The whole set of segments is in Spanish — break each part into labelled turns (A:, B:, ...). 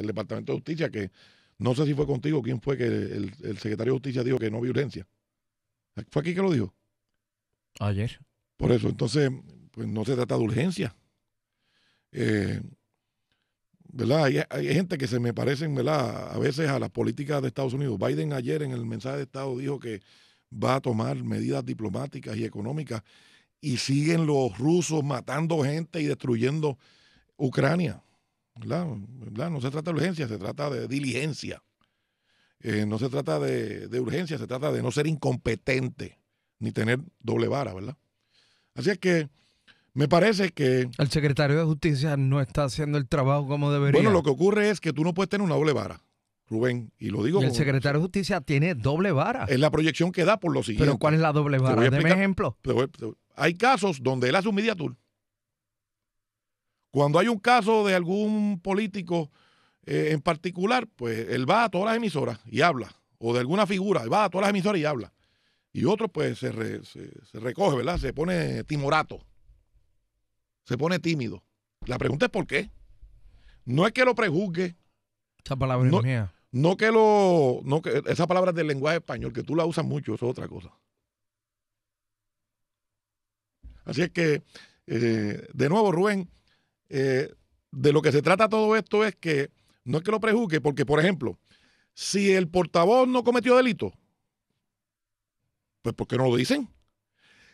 A: el Departamento de Justicia, que no sé si fue contigo, quién fue que el, secretario de Justicia dijo que no violencia. ¿Fue aquí que lo dijo? Ayer. Por eso, entonces, pues no se trata de urgencia. Eh, ¿Verdad? Hay, gente que se me parecen, ¿verdad? A veces a las políticas de Estados Unidos. Biden ayer en el mensaje de Estado dijo que va a tomar medidas diplomáticas y económicas y siguen los rusos matando gente y destruyendo Ucrania. No se trata de urgencia, se trata de diligencia. Eh, no se trata de, urgencia, se trata de no ser incompetente ni tener doble vara, ¿verdad? Así es que me parece que... El secretario de Justicia no está haciendo el trabajo como debería. Bueno, lo que ocurre es que tú no puedes tener una doble vara. Rubén, y lo digo. el secretario de Justicia tiene doble vara. Es la proyección que da por los siguiente. Pero ¿cuál es la doble vara? Deme ejemplo. hay casos donde él hace un mediatur cuando hay un caso de algún político eh, en particular, pues él va a todas las emisoras y habla, o de alguna figura, él va a todas las emisoras y habla. Y otro pues se, recoge, ¿verdad? Se pone timorato, se pone tímido. La pregunta es por qué. No es que lo prejuzgue. Esa palabra no, es No que lo. No esa palabra del lenguaje español, que tú la usas mucho, eso es otra cosa. Así es que, eh, de nuevo, Rubén, eh, de lo que se trata todo esto es que no es que lo prejuzgue, porque, por ejemplo, si el portavoz no cometió delito, pues porque no lo dicen?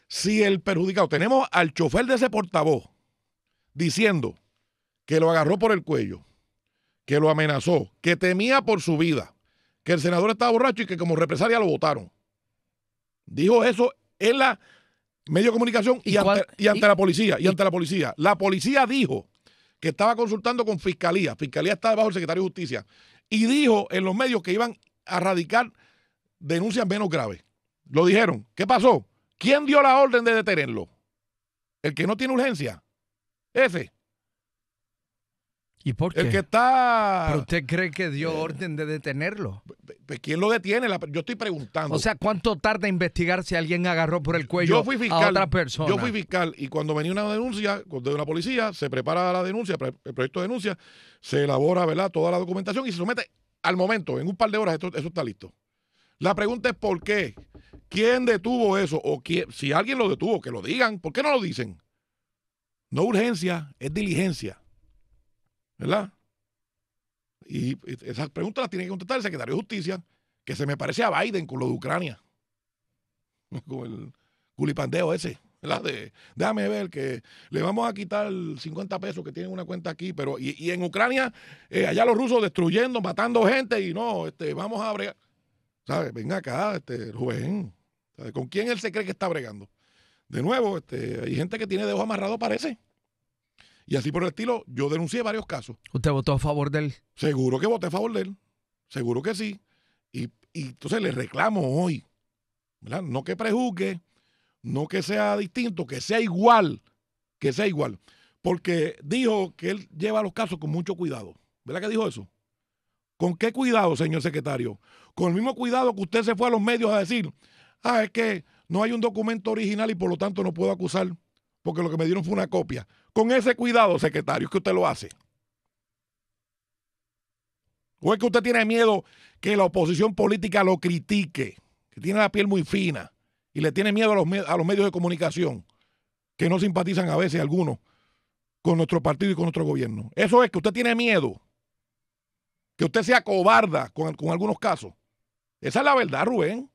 A: Si el perjudicado, tenemos al chofer de ese portavoz diciendo que lo agarró por el cuello, que lo amenazó, que temía por su vida, que el senador estaba borracho y que como represalia lo votaron. Dijo eso en la medio de comunicación y, ante, la policía. Y, ante la policía. La policía dijo que estaba consultando con fiscalía. Fiscalía está bajo el secretario de justicia. Y dijo en los medios que iban a radicar denuncias menos graves. Lo dijeron. ¿Qué pasó? ¿Quién dio la orden de detenerlo? ¿El que no tiene urgencia? Ese. ¿Y por qué? El que está. ¿Pero usted cree que dio orden de detenerlo? ¿Quién lo detiene? Yo estoy preguntando. O sea, ¿cuánto tarda investigar si alguien agarró por el cuello a otra persona? Yo fui fiscal y cuando venía una denuncia de una policía, se prepara la denuncia, el proyecto de denuncia, se elabora ¿verdad? toda la documentación y se somete al momento, en un par de horas, eso está listo. La pregunta es por qué. ¿Quién detuvo eso? O si alguien lo detuvo, que lo digan. ¿Por qué no lo dicen? No urgencia, es diligencia. ¿Verdad? Y esas preguntas las tiene que contestar el secretario de Justicia, que se me parece a Biden con lo de Ucrania. Con el culipandeo ese. ¿verdad? De, déjame ver que le vamos a quitar 50 pesos que tienen una cuenta aquí, pero y, en Ucrania, eh, allá los rusos destruyendo, matando gente y no, este, vamos a bregar. ¿Sabes? Ven acá, este, joven, ¿Con quién él se cree que está bregando? De nuevo, este, hay gente que tiene de ojo amarrado, parece. Y así por el estilo, yo denuncié varios casos. ¿Usted votó a favor de él? Seguro que voté a favor de él. Seguro que sí. Y, entonces le reclamo hoy. No que prejuzgue, no que sea distinto, que sea igual. Que sea igual. Porque dijo que él lleva los casos con mucho cuidado. ¿Verdad que dijo eso? ¿Con qué cuidado, señor secretario? Con el mismo cuidado que usted se fue a los medios a decir, ah, es que no hay un documento original y por lo tanto no puedo acusar porque lo que me dieron fue una copia. Con ese cuidado, secretario, es que usted lo hace. ¿O es que usted tiene miedo que la oposición política lo critique? Que tiene la piel muy fina y le tiene miedo a los, medios de comunicación que no simpatizan a veces algunos con nuestro partido y con nuestro gobierno. Eso es que usted tiene miedo. Que usted sea cobarda con, con algunos casos. Esa es la verdad, Rubén.